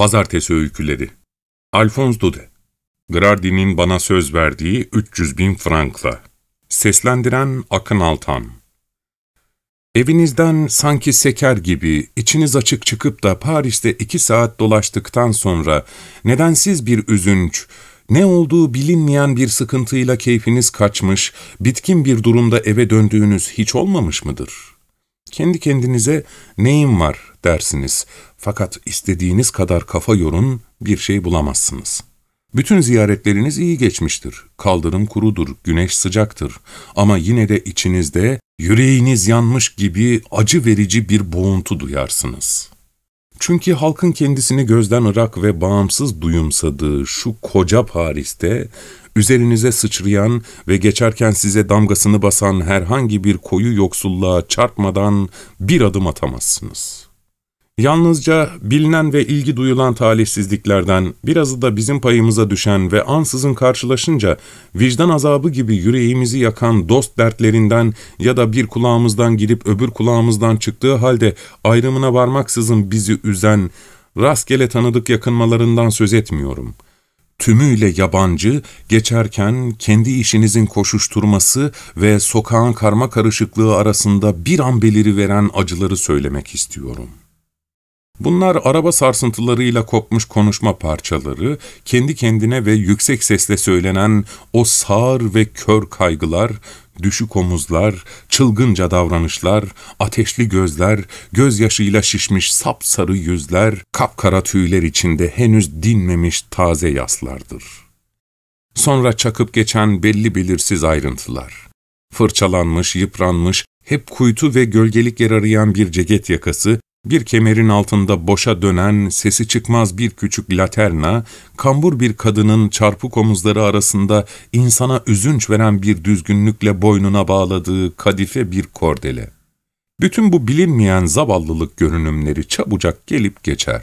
Pazartesi Öyküleri Alphonse Dude Grardin'in bana söz verdiği 300 bin frankla Seslendiren Akın Altan Evinizden sanki seker gibi, içiniz açık çıkıp da Paris'te iki saat dolaştıktan sonra nedensiz bir üzünç, ne olduğu bilinmeyen bir sıkıntıyla keyfiniz kaçmış, bitkin bir durumda eve döndüğünüz hiç olmamış mıdır?'' Kendi kendinize neyim var dersiniz. Fakat istediğiniz kadar kafa yorun, bir şey bulamazsınız. Bütün ziyaretleriniz iyi geçmiştir. Kaldırım kurudur, güneş sıcaktır. Ama yine de içinizde yüreğiniz yanmış gibi acı verici bir boğuntu duyarsınız. Çünkü halkın kendisini gözden ırak ve bağımsız duyumsadığı şu koca Paris'te üzerinize sıçrayan ve geçerken size damgasını basan herhangi bir koyu yoksulluğa çarpmadan bir adım atamazsınız. Yalnızca bilinen ve ilgi duyulan talihsizliklerden birazı da bizim payımıza düşen ve ansızın karşılaşınca vicdan azabı gibi yüreğimizi yakan dost dertlerinden ya da bir kulağımızdan girip öbür kulağımızdan çıktığı halde ayrımına varmaksızın bizi üzen, rastgele tanıdık yakınmalarından söz etmiyorum.'' tümüyle yabancı, geçerken kendi işinizin koşuşturması ve sokağın karma karışıklığı arasında bir an veren acıları söylemek istiyorum. Bunlar araba sarsıntılarıyla kopmuş konuşma parçaları, kendi kendine ve yüksek sesle söylenen o sağır ve kör kaygılar, düşük omuzlar, çılgınca davranışlar, ateşli gözler, gözyaşıyla şişmiş sapsarı yüzler, kapkara tüyler içinde henüz dinmemiş taze yaslardır. Sonra çakıp geçen belli belirsiz ayrıntılar. Fırçalanmış, yıpranmış, hep kuytu ve gölgelik yer arayan bir ceket yakası, bir kemerin altında boşa dönen, sesi çıkmaz bir küçük laterna, kambur bir kadının çarpık omuzları arasında insana üzünç veren bir düzgünlükle boynuna bağladığı kadife bir kordele. Bütün bu bilinmeyen zavallılık görünümleri çabucak gelip geçer.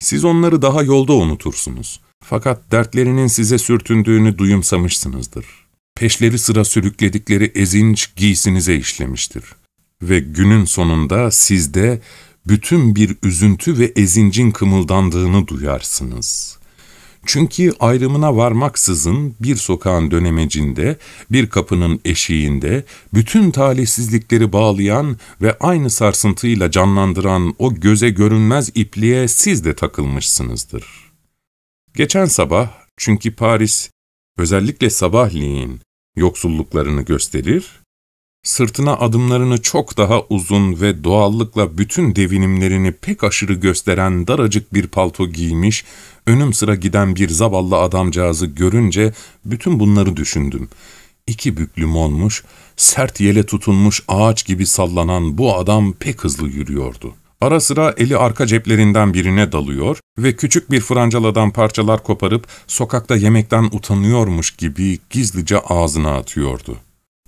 Siz onları daha yolda unutursunuz. Fakat dertlerinin size sürtündüğünü duyumsamışsınızdır. Peşleri sıra sürükledikleri ezinç giysinize işlemiştir. Ve günün sonunda sizde bütün bir üzüntü ve ezincin kımıldandığını duyarsınız. Çünkü ayrımına varmaksızın bir sokağın dönemecinde, bir kapının eşiğinde, bütün talihsizlikleri bağlayan ve aynı sarsıntıyla canlandıran o göze görünmez ipliğe siz de takılmışsınızdır. Geçen sabah, çünkü Paris, özellikle sabahleyin yoksulluklarını gösterir, sırtına adımlarını çok daha uzun ve doğallıkla bütün devinimlerini pek aşırı gösteren daracık bir palto giymiş, önüm sıra giden bir zavallı adamcağızı görünce bütün bunları düşündüm. İki büklüm olmuş, sert yele tutunmuş ağaç gibi sallanan bu adam pek hızlı yürüyordu. Ara sıra eli arka ceplerinden birine dalıyor ve küçük bir francaladan parçalar koparıp sokakta yemekten utanıyormuş gibi gizlice ağzına atıyordu.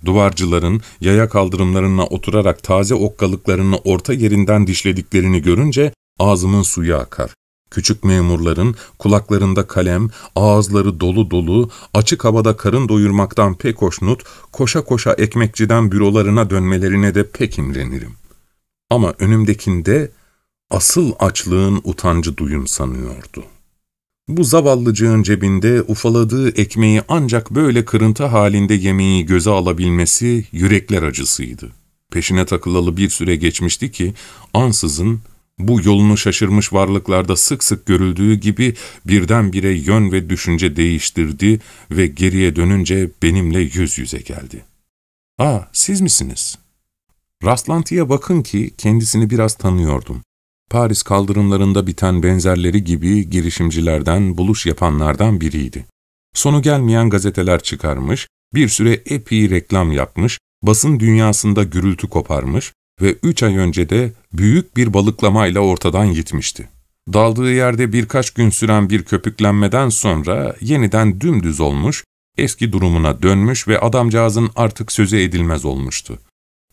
Duvarcıların yaya kaldırımlarına oturarak taze okkalıklarını orta yerinden dişlediklerini görünce ağzımın suyu akar. Küçük memurların kulaklarında kalem, ağızları dolu dolu, açık havada karın doyurmaktan pek hoşnut, koşa koşa ekmekçiden bürolarına dönmelerine de pek imrenirim. Ama önümdekinde asıl açlığın utancı duyum sanıyordu.'' Bu zavallıcığın cebinde ufaladığı ekmeği ancak böyle kırıntı halinde yemeği göze alabilmesi yürekler acısıydı. Peşine takılalı bir süre geçmişti ki ansızın bu yolunu şaşırmış varlıklarda sık sık görüldüğü gibi birdenbire yön ve düşünce değiştirdi ve geriye dönünce benimle yüz yüze geldi. ''Aa siz misiniz?'' Rastlantıya bakın ki kendisini biraz tanıyordum. Paris kaldırımlarında biten benzerleri gibi girişimcilerden, buluş yapanlardan biriydi. Sonu gelmeyen gazeteler çıkarmış, bir süre epey reklam yapmış, basın dünyasında gürültü koparmış ve üç ay önce de büyük bir balıklamayla ortadan gitmişti. Daldığı yerde birkaç gün süren bir köpüklenmeden sonra yeniden dümdüz olmuş, eski durumuna dönmüş ve adamcağızın artık sözü edilmez olmuştu.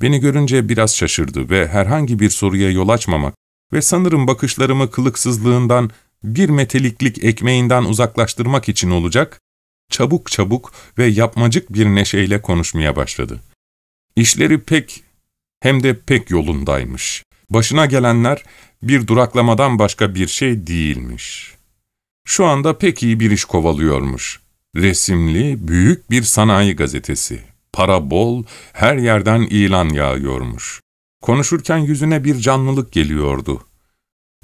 Beni görünce biraz şaşırdı ve herhangi bir soruya yol açmamak ve sanırım bakışlarımı kılıksızlığından, bir meteliklik ekmeğinden uzaklaştırmak için olacak, çabuk çabuk ve yapmacık bir neşeyle konuşmaya başladı. İşleri pek, hem de pek yolundaymış. Başına gelenler bir duraklamadan başka bir şey değilmiş. Şu anda pek iyi bir iş kovalıyormuş. Resimli, büyük bir sanayi gazetesi. Para bol, her yerden ilan yağıyormuş. Konuşurken yüzüne bir canlılık geliyordu.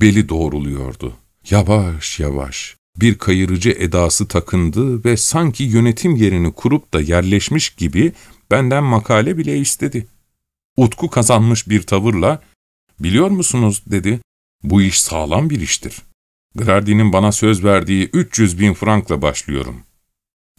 Beli doğruluyordu. Yavaş yavaş bir kayırıcı edası takındı ve sanki yönetim yerini kurup da yerleşmiş gibi benden makale bile istedi. Utku kazanmış bir tavırla, ''Biliyor musunuz?'' dedi. ''Bu iş sağlam bir iştir. Grardi'nin bana söz verdiği 300 bin frankla başlıyorum.''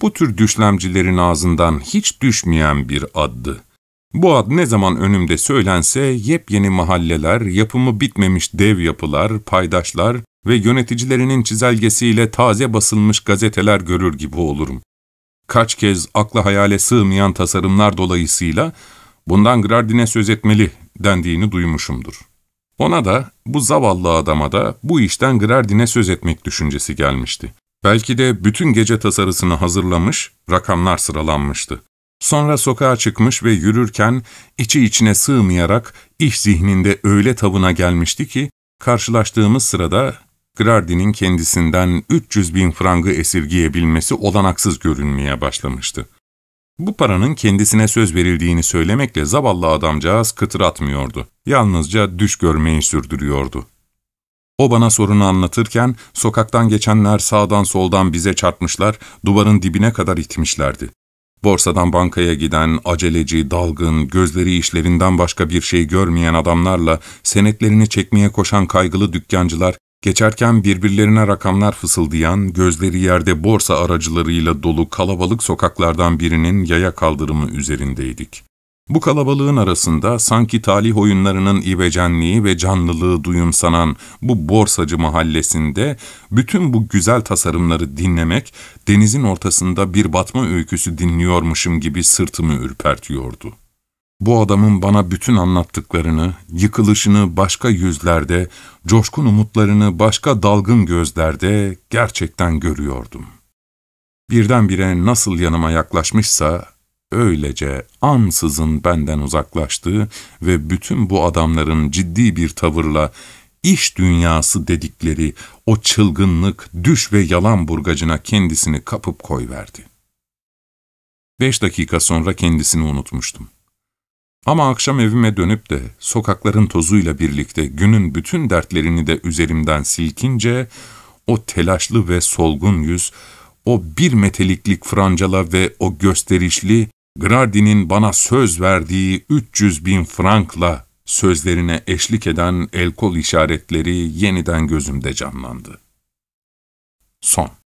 Bu tür düşlemcilerin ağzından hiç düşmeyen bir addı. Bu ad ne zaman önümde söylense yepyeni mahalleler, yapımı bitmemiş dev yapılar, paydaşlar ve yöneticilerinin çizelgesiyle taze basılmış gazeteler görür gibi olurum. Kaç kez akla hayale sığmayan tasarımlar dolayısıyla bundan Grardine söz etmeli dendiğini duymuşumdur. Ona da, bu zavallı adama da bu işten Grardine söz etmek düşüncesi gelmişti. Belki de bütün gece tasarısını hazırlamış, rakamlar sıralanmıştı. Sonra sokağa çıkmış ve yürürken içi içine sığmayarak iş zihninde öyle tabuna gelmişti ki karşılaştığımız sırada Grardi'nin kendisinden 300 bin frangı esirgeyebilmesi olanaksız görünmeye başlamıştı. Bu paranın kendisine söz verildiğini söylemekle zavallı adamcağız kıtır atmıyordu. Yalnızca düş görmeyi sürdürüyordu. O bana sorunu anlatırken sokaktan geçenler sağdan soldan bize çarpmışlar, duvarın dibine kadar itmişlerdi. Borsadan bankaya giden, aceleci, dalgın, gözleri işlerinden başka bir şey görmeyen adamlarla senetlerini çekmeye koşan kaygılı dükkancılar, geçerken birbirlerine rakamlar fısıldayan, gözleri yerde borsa aracılarıyla dolu kalabalık sokaklardan birinin yaya kaldırımı üzerindeydik. Bu kalabalığın arasında sanki talih oyunlarının ibecenliği ve canlılığı duyumsanan bu borsacı mahallesinde bütün bu güzel tasarımları dinlemek denizin ortasında bir batma öyküsü dinliyormuşum gibi sırtımı ürpertiyordu. Bu adamın bana bütün anlattıklarını, yıkılışını başka yüzlerde, coşkun umutlarını başka dalgın gözlerde gerçekten görüyordum. Birdenbire nasıl yanıma yaklaşmışsa öylece ansızın benden uzaklaştığı ve bütün bu adamların ciddi bir tavırla iş dünyası dedikleri o çılgınlık, düş ve yalan burgacına kendisini kapıp koyverdi. Beş dakika sonra kendisini unutmuştum. Ama akşam evime dönüp de sokakların tozuyla birlikte günün bütün dertlerini de üzerimden silkince o telaşlı ve solgun yüz, o bir meteliklik francala ve o gösterişli, Grardi'nin bana söz verdiği 300 bin frankla sözlerine eşlik eden el kol işaretleri yeniden gözümde canlandı. Son